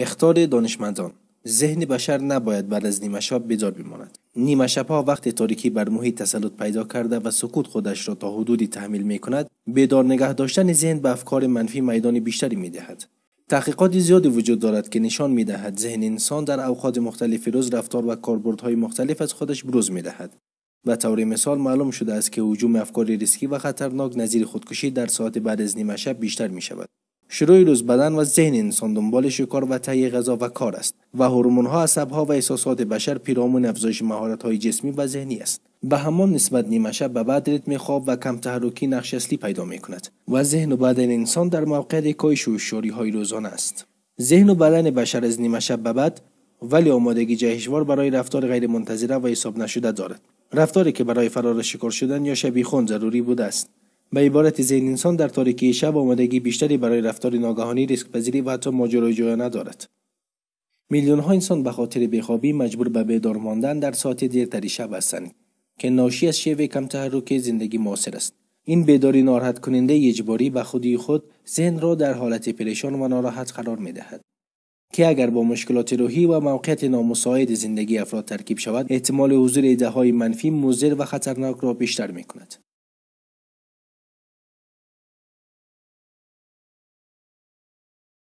اختار دانشمندان ذهن بشر نباید بعد از نیمه شب بماند نیمه شب ها وقت تاریکی بر محیط تسلط پیدا کرده و سکوت خودش را تا حدودی تحمیل می کند بیدار نگه داشتن ذهن به افکار منفی میدان بیشتری می دهد تحقیقات زیادی وجود دارد که نشان می دهد ذهن انسان در اوقات مختلف روز رفتار و کاربردهای مختلف از خودش بروز می دهد به طور مثال معلوم شده است که حجوم افکار ریسکی و خطرناک نظیر خودکشی در ساعت بعد از نیمه بیشتر می شود شروع روز بدن و ذهن انسان دنبال شکار و تهیه غذا و کار است و هورمون ها عصب ها و احساسات بشر پیرامون افزایش مهارت های جسمی و ذهنی است به همان نسبت نیمه شب به بعد ریتم خواب و کم تحرکی نقش اصلی پیدا می کند و ذهن و بدن انسان در موقع کاهش و های روزانه است ذهن و بدن بشر از نیمه شب به بعد ولی آمادگی جهشوار برای رفتار غیر منتظره و حساب نشده دارد رفتاری که برای فرار شکار شدن یا شبیخون ضروری بوده است به عبارت ذهن انسان در تاریکی شب آمادگی بیشتری برای رفتار ناگهانی ریسک پذیری و حتی ندارد. ندارد. میلیون ها انسان به خاطر بیخوابی مجبور به بیدار ماندن در ساعت دیرتری شب هستند که ناشی از شیوه کم تحرک زندگی معاصر است این بیداری ناراحت کننده اجباری به خودی خود ذهن را در حالت پریشان و ناراحت قرار میدهد که اگر با مشکلات روحی و موقعیت نامساعد زندگی افراد ترکیب شود احتمال حضور ایده های منفی مضر و خطرناک را بیشتر می